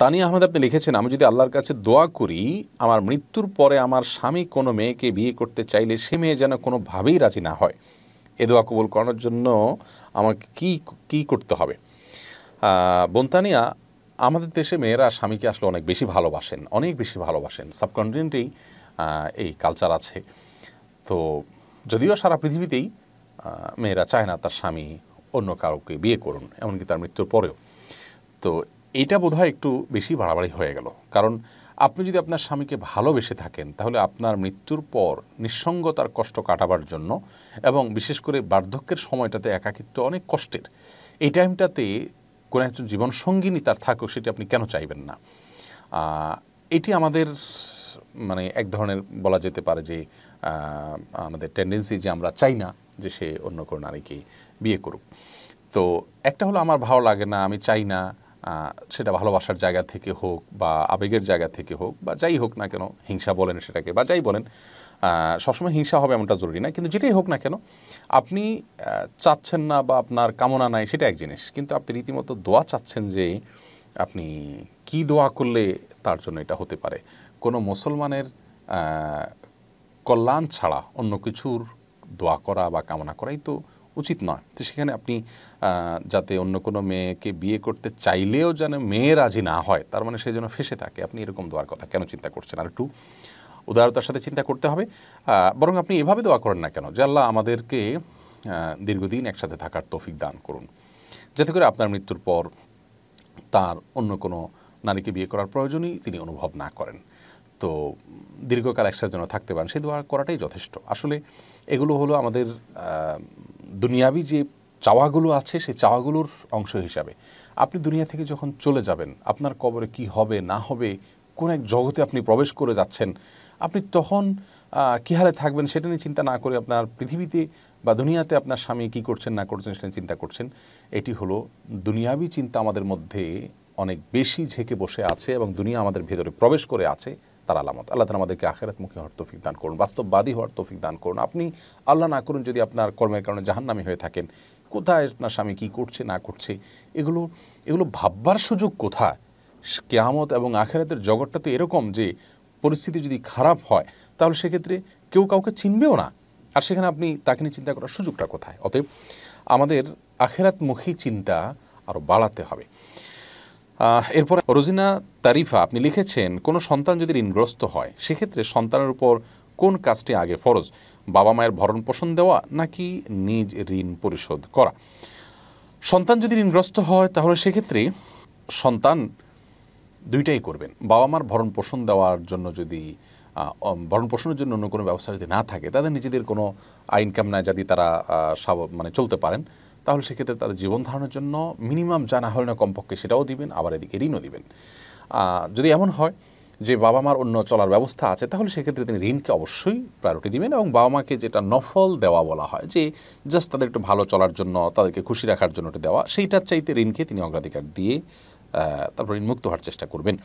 তানি আহমেদ আপনি লিখেছেন আমি যদি আল্লাহর কাছে দোয়া করি আমার মৃত্যুর পরে আমার স্বামী কোনো মেয়েকে বিয়ে করতে চাইলে সে মেয়ে যেন কোনোভাবেই রাজি না হয় এ দোয়া কবুল করানোর জন্য আমাকে কি কি করতে হবে বন্তানিয়া আমাদের দেশে মেয়েরা স্বামীকে আসলে অনেক বেশি ভালোবাসেন অনেক বেশি ভালোবাসেন সাবকন্টিনেন্টেই এই কালচার আছে তো যদিও সারা পৃথিবীতেই মেয়েরা চায় না তার স্বামী অন্য কাউকে বিয়ে করুন এমনকি তার মৃত্যুর পরেও তো এটা বোধহয় একটু বেশি বাড়াবাড়ি হয়ে গেল কারণ আপনি যদি আপনার স্বামীকে ভালোবেসে থাকেন তাহলে আপনার মৃত্যুর পর নিঃসঙ্গতার কষ্ট কাটাবার জন্য এবং বিশেষ করে বার্ধক্যের সময়টাতে একাকিত্ব অনেক কষ্টের এই টাইমটাতে কোনো একজন জীবনসঙ্গিনী তার থাকুক সেটি আপনি কেন চাইবেন না এটি আমাদের মানে এক ধরনের বলা যেতে পারে যে আমাদের টেন্ডেন্সি যে আমরা চাই না যে সে অন্য কোনো নারীকে বিয়ে করুক তো একটা হলো আমার ভালো লাগে না আমি চাই না সেটা ভালোবাসার জায়গা থেকে হোক বা আবেগের জায়গা থেকে হোক বা যাই হোক না কেন হিংসা বলেন সেটাকে বা যাই বলেন সবসময় হিংসা হবে এমনটা জরুরি না কিন্তু যেটাই হোক না কেন আপনি চাচ্ছেন না বা আপনার কামনা নাই সেটা এক জিনিস কিন্তু আপনি রীতিমতো দোয়া চাচ্ছেন যে আপনি কি দোয়া করলে তার জন্য এটা হতে পারে কোনো মুসলমানের কল্যাণ ছাড়া অন্য কিছুর দোয়া করা বা কামনা করাই তো উচিত নয় তো সেখানে আপনি যাতে অন্য কোনো মেয়েকে বিয়ে করতে চাইলেও যেন মেয়ে রাজি না হয় তার মানে সেই জন্য ফেসে থাকে আপনি এরকম দেওয়ার কথা কেন চিন্তা করছেন আর একটু উদারতার সাথে চিন্তা করতে হবে বরং আপনি এভাবে দোয়া করেন না কেন যে আল্লাহ আমাদেরকে দীর্ঘদিন একসাথে থাকার তৌফিক দান করুন যাতে করে আপনার মৃত্যুর পর তার অন্য কোনো নারীকে বিয়ে করার প্রয়োজনই তিনি অনুভব না করেন তো দীর্ঘকাল একসাথে যেন থাকতে পারেন সেই দোয়া করাটাই যথেষ্ট আসলে এগুলো হলো আমাদের দুনিয়াবি যে চাওয়াগুলো আছে সেই চাওয়াগুলোর অংশ হিসাবে আপনি দুনিয়া থেকে যখন চলে যাবেন আপনার কবরে কি হবে না হবে কোন এক জগতে আপনি প্রবেশ করে যাচ্ছেন আপনি তখন কী হারে থাকবেন সেটা নিয়ে চিন্তা না করে আপনার পৃথিবীতে বা দুনিয়াতে আপনার স্বামী কি করছেন না করছেন সেটা চিন্তা করছেন এটি হলো দুনিয়াবি চিন্তা আমাদের মধ্যে অনেক বেশি ঝেঁকে বসে আছে এবং দুনিয়া আমাদের ভেতরে প্রবেশ করে আছে তার আলামত আল্লাহ তালা আমাদেরকে মুখী হওয়ার তৌফিক দান করুন বাস্তববাদী হওয়ার তৌফিক দান করুন আপনি আল্লাহ না করুন যদি আপনার কর্মের কারণে জাহান্নামি হয়ে থাকেন কোথায় আপনার স্বামী কী করছে না করছে এগুলো এগুলো ভাববার সুযোগ কোথায় কেয়ামত এবং আখেরাতের জগৎটা তো এরকম যে পরিস্থিতি যদি খারাপ হয় তাহলে সেক্ষেত্রে কেউ কাউকে চিনবেও না আর সেখানে আপনি তাকে নিয়ে চিন্তা করার সুযোগটা কোথায় অতএব আমাদের আখেরাতমুখী চিন্তা আরও বাড়াতে হবে এরপরে রোজিনা তারিফা আপনি লিখেছেন কোনো সন্তান যদি ঋণগ্রস্ত হয় সেক্ষেত্রে সন্তানের উপর কোন কাজটি আগে ফরজ বাবা মায়ের ভরণ পোষণ দেওয়া নাকি নিজ ঋণ পরিশোধ করা সন্তান যদি ঋণগ্রস্ত হয় তাহলে সেক্ষেত্রে সন্তান দুইটাই করবেন বাবা মার ভরণ পোষণ দেওয়ার জন্য যদি ভরণ পোষণের জন্য অন্য কোনো ব্যবস্থা যদি না থাকে তাদের নিজেদের কোনো আইনকাম নাই যাতে তারা মানে চলতে পারেন তাহলে সেক্ষেত্রে তাদের জীবন ধারণের জন্য মিনিমাম যা না হলে না কমপক্ষে সেটাও দিবেন আবার এদিকে ঋণও দিবেন যদি এমন হয় যে বাবা মার অন্য চলার ব্যবস্থা আছে তাহলে সেক্ষেত্রে তিনি ঋণকে অবশ্যই প্রায়োরিটি দিবেন এবং বাবা মাকে যেটা নফল দেওয়া বলা হয় যে জাস্ট তাদের একটু ভালো চলার জন্য তাদেরকে খুশি রাখার জন্য দেওয়া সেইটার চাইতে ঋণকে তিনি অগ্রাধিকার দিয়ে তারপর ঋণমুক্ত হওয়ার চেষ্টা করবেন